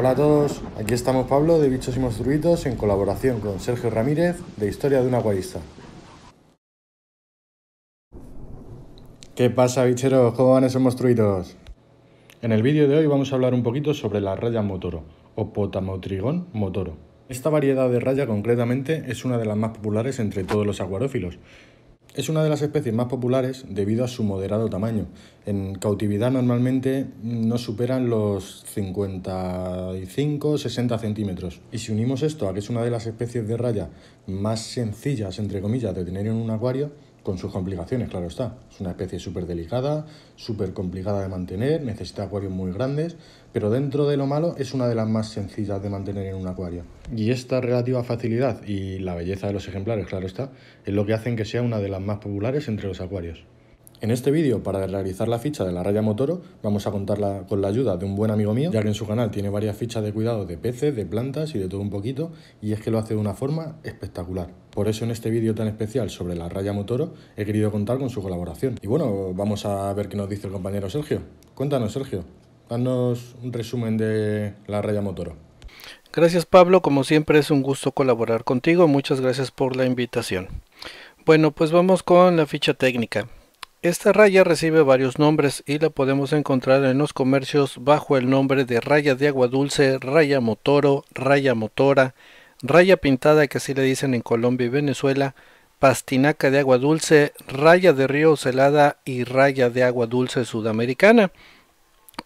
Hola a todos, aquí estamos Pablo de Bichos y Monstruitos en colaboración con Sergio Ramírez de Historia de un Aguarista. ¿Qué pasa bicheros? ¿Cómo van esos monstruitos? En el vídeo de hoy vamos a hablar un poquito sobre la raya motoro o potamotrigón motoro. Esta variedad de raya concretamente es una de las más populares entre todos los acuarófilos, es una de las especies más populares debido a su moderado tamaño. En cautividad normalmente no superan los 55-60 centímetros. Y si unimos esto a que es una de las especies de raya más sencillas, entre comillas, de tener en un acuario, con sus complicaciones, claro está. Es una especie súper delicada, súper complicada de mantener, necesita acuarios muy grandes, pero dentro de lo malo es una de las más sencillas de mantener en un acuario. Y esta relativa facilidad y la belleza de los ejemplares, claro está, es lo que hacen que sea una de las más populares entre los acuarios. En este vídeo, para realizar la ficha de la raya Motoro, vamos a contarla con la ayuda de un buen amigo mío, ya que en su canal tiene varias fichas de cuidado de peces, de plantas y de todo un poquito, y es que lo hace de una forma espectacular. Por eso en este vídeo tan especial sobre la raya Motoro he querido contar con su colaboración. Y bueno, vamos a ver qué nos dice el compañero Sergio. Cuéntanos, Sergio, danos un resumen de la raya Motoro. Gracias Pablo, como siempre es un gusto colaborar contigo, muchas gracias por la invitación. Bueno, pues vamos con la ficha técnica. Esta raya recibe varios nombres y la podemos encontrar en los comercios bajo el nombre de raya de agua dulce, raya motoro, raya motora, raya pintada que así le dicen en Colombia y Venezuela, pastinaca de agua dulce, raya de río celada y raya de agua dulce sudamericana.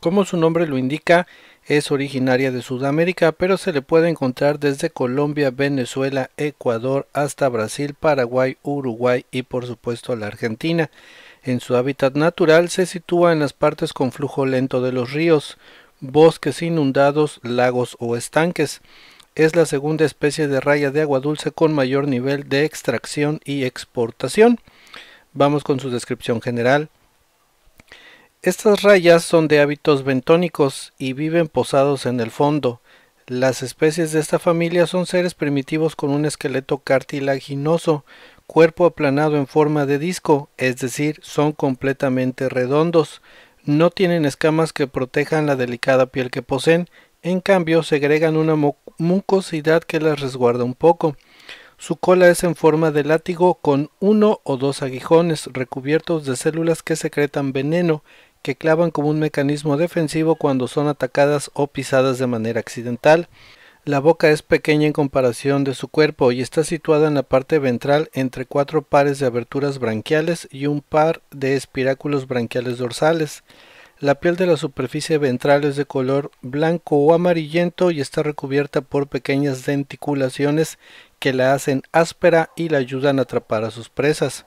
Como su nombre lo indica, es originaria de Sudamérica, pero se le puede encontrar desde Colombia, Venezuela, Ecuador hasta Brasil, Paraguay, Uruguay y por supuesto la Argentina. En su hábitat natural se sitúa en las partes con flujo lento de los ríos, bosques inundados, lagos o estanques. Es la segunda especie de raya de agua dulce con mayor nivel de extracción y exportación. Vamos con su descripción general. Estas rayas son de hábitos bentónicos y viven posados en el fondo. Las especies de esta familia son seres primitivos con un esqueleto cartilaginoso, cuerpo aplanado en forma de disco, es decir, son completamente redondos. No tienen escamas que protejan la delicada piel que poseen, en cambio segregan una mucosidad que las resguarda un poco. Su cola es en forma de látigo con uno o dos aguijones recubiertos de células que secretan veneno, que clavan como un mecanismo defensivo cuando son atacadas o pisadas de manera accidental. La boca es pequeña en comparación de su cuerpo y está situada en la parte ventral entre cuatro pares de aberturas branquiales y un par de espiráculos branquiales dorsales. La piel de la superficie ventral es de color blanco o amarillento y está recubierta por pequeñas denticulaciones que la hacen áspera y la ayudan a atrapar a sus presas.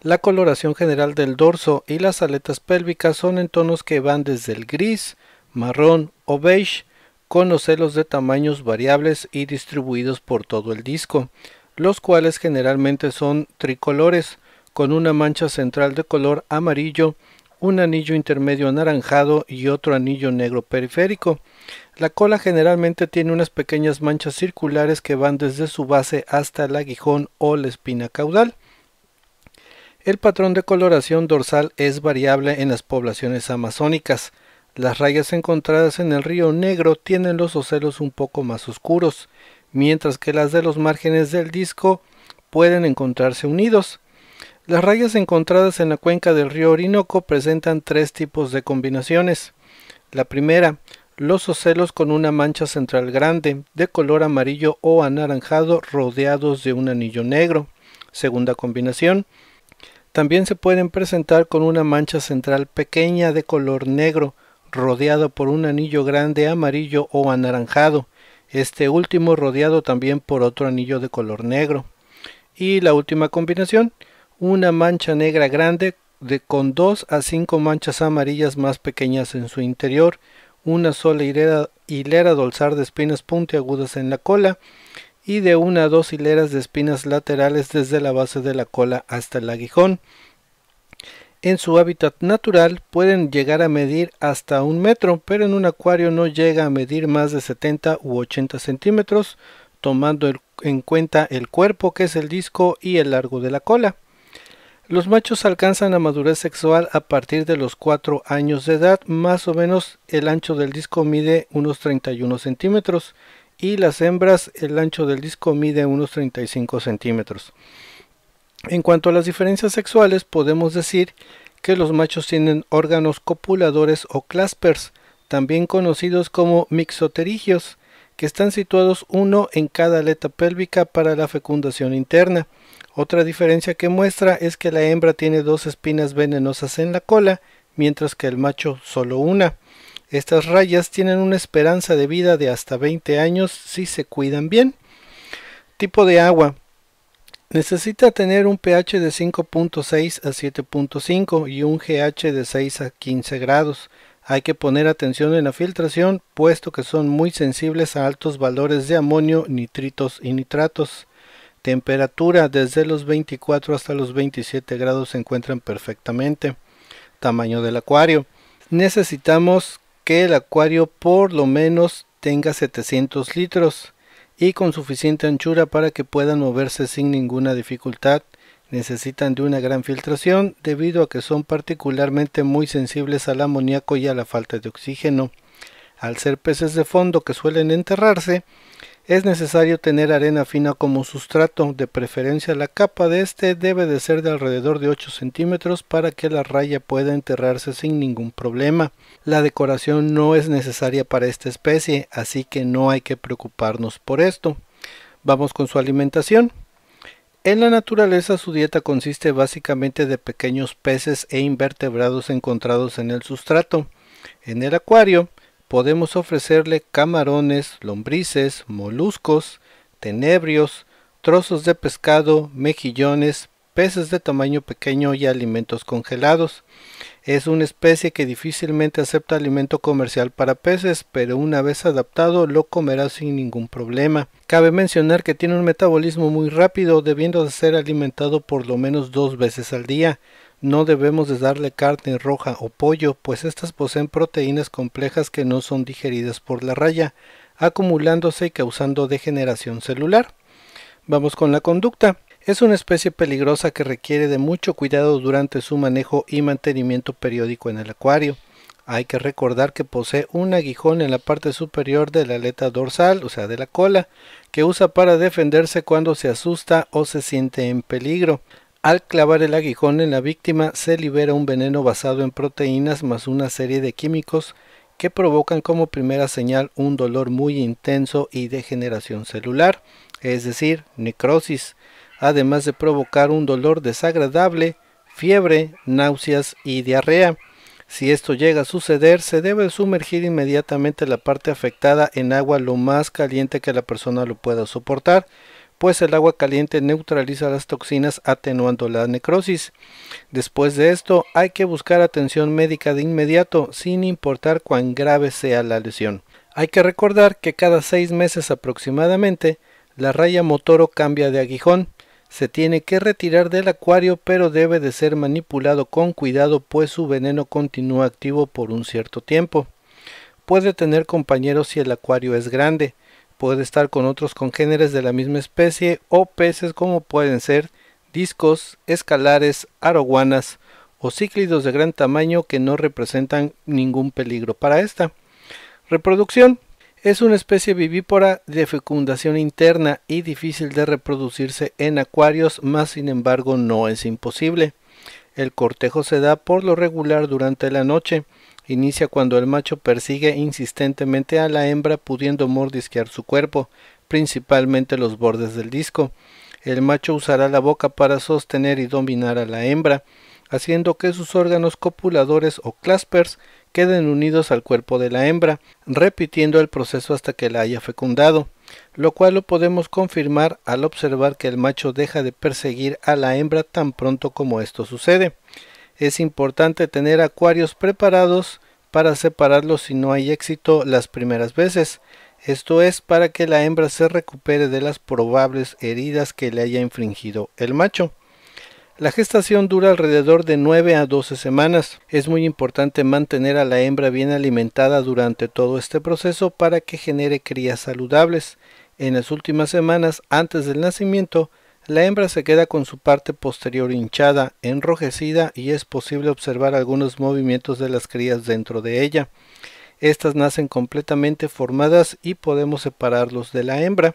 La coloración general del dorso y las aletas pélvicas son en tonos que van desde el gris, marrón o beige con los celos de tamaños variables y distribuidos por todo el disco, los cuales generalmente son tricolores, con una mancha central de color amarillo, un anillo intermedio anaranjado y otro anillo negro periférico. La cola generalmente tiene unas pequeñas manchas circulares que van desde su base hasta el aguijón o la espina caudal. El patrón de coloración dorsal es variable en las poblaciones amazónicas. Las rayas encontradas en el río Negro tienen los ocelos un poco más oscuros, mientras que las de los márgenes del disco pueden encontrarse unidos. Las rayas encontradas en la cuenca del río Orinoco presentan tres tipos de combinaciones. La primera, los ocelos con una mancha central grande, de color amarillo o anaranjado, rodeados de un anillo negro. Segunda combinación, también se pueden presentar con una mancha central pequeña de color negro, rodeado por un anillo grande amarillo o anaranjado, este último rodeado también por otro anillo de color negro. Y la última combinación, una mancha negra grande de, con dos a cinco manchas amarillas más pequeñas en su interior, una sola hilera, hilera dorsal de espinas puntiagudas en la cola y de una a dos hileras de espinas laterales desde la base de la cola hasta el aguijón. En su hábitat natural pueden llegar a medir hasta un metro, pero en un acuario no llega a medir más de 70 u 80 centímetros, tomando en cuenta el cuerpo que es el disco y el largo de la cola. Los machos alcanzan la madurez sexual a partir de los 4 años de edad, más o menos el ancho del disco mide unos 31 centímetros y las hembras el ancho del disco mide unos 35 centímetros. En cuanto a las diferencias sexuales, podemos decir que los machos tienen órganos copuladores o claspers, también conocidos como mixoterigios, que están situados uno en cada aleta pélvica para la fecundación interna. Otra diferencia que muestra es que la hembra tiene dos espinas venenosas en la cola, mientras que el macho solo una. Estas rayas tienen una esperanza de vida de hasta 20 años si se cuidan bien. Tipo de agua. Necesita tener un pH de 5.6 a 7.5 y un GH de 6 a 15 grados. Hay que poner atención en la filtración, puesto que son muy sensibles a altos valores de amonio, nitritos y nitratos. Temperatura desde los 24 hasta los 27 grados se encuentran perfectamente. Tamaño del acuario. Necesitamos que el acuario por lo menos tenga 700 litros y con suficiente anchura para que puedan moverse sin ninguna dificultad. Necesitan de una gran filtración debido a que son particularmente muy sensibles al amoníaco y a la falta de oxígeno. Al ser peces de fondo que suelen enterrarse, es necesario tener arena fina como sustrato, de preferencia la capa de este debe de ser de alrededor de 8 centímetros para que la raya pueda enterrarse sin ningún problema. La decoración no es necesaria para esta especie, así que no hay que preocuparnos por esto. Vamos con su alimentación. En la naturaleza su dieta consiste básicamente de pequeños peces e invertebrados encontrados en el sustrato. En el acuario, podemos ofrecerle camarones, lombrices, moluscos, tenebrios, trozos de pescado, mejillones, peces de tamaño pequeño y alimentos congelados. Es una especie que difícilmente acepta alimento comercial para peces, pero una vez adaptado lo comerá sin ningún problema. Cabe mencionar que tiene un metabolismo muy rápido, debiendo de ser alimentado por lo menos dos veces al día. No debemos de darle carne roja o pollo, pues estas poseen proteínas complejas que no son digeridas por la raya, acumulándose y causando degeneración celular. Vamos con la conducta. Es una especie peligrosa que requiere de mucho cuidado durante su manejo y mantenimiento periódico en el acuario. Hay que recordar que posee un aguijón en la parte superior de la aleta dorsal, o sea, de la cola, que usa para defenderse cuando se asusta o se siente en peligro. Al clavar el aguijón en la víctima se libera un veneno basado en proteínas más una serie de químicos que provocan como primera señal un dolor muy intenso y degeneración celular, es decir, necrosis, además de provocar un dolor desagradable, fiebre, náuseas y diarrea. Si esto llega a suceder, se debe sumergir inmediatamente la parte afectada en agua lo más caliente que la persona lo pueda soportar pues el agua caliente neutraliza las toxinas atenuando la necrosis. Después de esto hay que buscar atención médica de inmediato sin importar cuán grave sea la lesión. Hay que recordar que cada seis meses aproximadamente la raya motoro cambia de aguijón. Se tiene que retirar del acuario pero debe de ser manipulado con cuidado pues su veneno continúa activo por un cierto tiempo. Puede tener compañeros si el acuario es grande puede estar con otros congéneres de la misma especie o peces como pueden ser discos, escalares, aroguanas o cíclidos de gran tamaño que no representan ningún peligro para esta. Reproducción. Es una especie vivípora de fecundación interna y difícil de reproducirse en acuarios, más sin embargo no es imposible. El cortejo se da por lo regular durante la noche inicia cuando el macho persigue insistentemente a la hembra pudiendo mordisquear su cuerpo, principalmente los bordes del disco. El macho usará la boca para sostener y dominar a la hembra, haciendo que sus órganos copuladores o claspers queden unidos al cuerpo de la hembra, repitiendo el proceso hasta que la haya fecundado, lo cual lo podemos confirmar al observar que el macho deja de perseguir a la hembra tan pronto como esto sucede. Es importante tener acuarios preparados para separarlos si no hay éxito las primeras veces. Esto es para que la hembra se recupere de las probables heridas que le haya infringido el macho. La gestación dura alrededor de 9 a 12 semanas. Es muy importante mantener a la hembra bien alimentada durante todo este proceso para que genere crías saludables. En las últimas semanas antes del nacimiento la hembra se queda con su parte posterior hinchada, enrojecida y es posible observar algunos movimientos de las crías dentro de ella. Estas nacen completamente formadas y podemos separarlos de la hembra.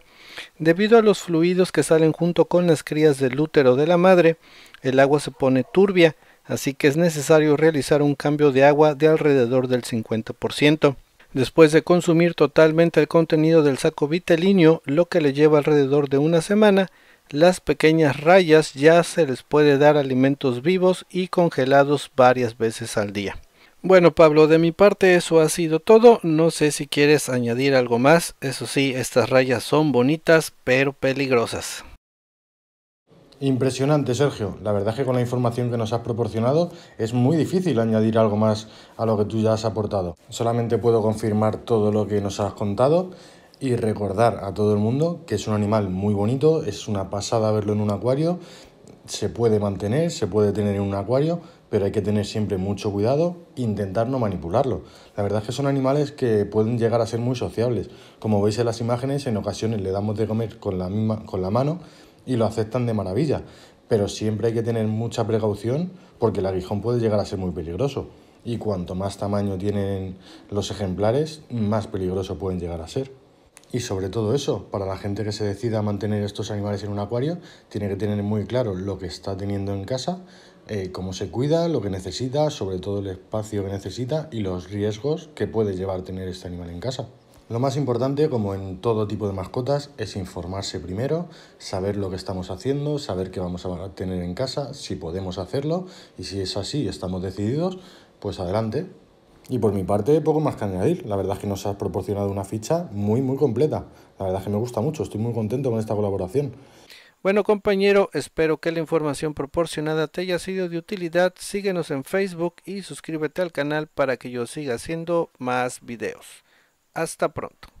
Debido a los fluidos que salen junto con las crías del útero de la madre, el agua se pone turbia, así que es necesario realizar un cambio de agua de alrededor del 50%. Después de consumir totalmente el contenido del saco vitelíneo, lo que le lleva alrededor de una semana, las pequeñas rayas ya se les puede dar alimentos vivos y congelados varias veces al día. Bueno Pablo, de mi parte eso ha sido todo, no sé si quieres añadir algo más, eso sí, estas rayas son bonitas pero peligrosas. Impresionante, Sergio. La verdad es que con la información que nos has proporcionado es muy difícil añadir algo más a lo que tú ya has aportado. Solamente puedo confirmar todo lo que nos has contado y recordar a todo el mundo que es un animal muy bonito, es una pasada verlo en un acuario, se puede mantener, se puede tener en un acuario, pero hay que tener siempre mucho cuidado intentar no manipularlo. La verdad es que son animales que pueden llegar a ser muy sociables. Como veis en las imágenes, en ocasiones le damos de comer con la, misma, con la mano y lo aceptan de maravilla, pero siempre hay que tener mucha precaución porque el aguijón puede llegar a ser muy peligroso. Y cuanto más tamaño tienen los ejemplares, más peligroso pueden llegar a ser. Y sobre todo eso, para la gente que se decida a mantener estos animales en un acuario, tiene que tener muy claro lo que está teniendo en casa, eh, cómo se cuida, lo que necesita, sobre todo el espacio que necesita y los riesgos que puede llevar tener este animal en casa. Lo más importante, como en todo tipo de mascotas, es informarse primero, saber lo que estamos haciendo, saber qué vamos a tener en casa, si podemos hacerlo y si es así y estamos decididos, pues adelante, y por mi parte, poco más que añadir. La verdad es que nos has proporcionado una ficha muy, muy completa. La verdad es que me gusta mucho. Estoy muy contento con esta colaboración. Bueno compañero, espero que la información proporcionada te haya sido de utilidad. Síguenos en Facebook y suscríbete al canal para que yo siga haciendo más videos. Hasta pronto.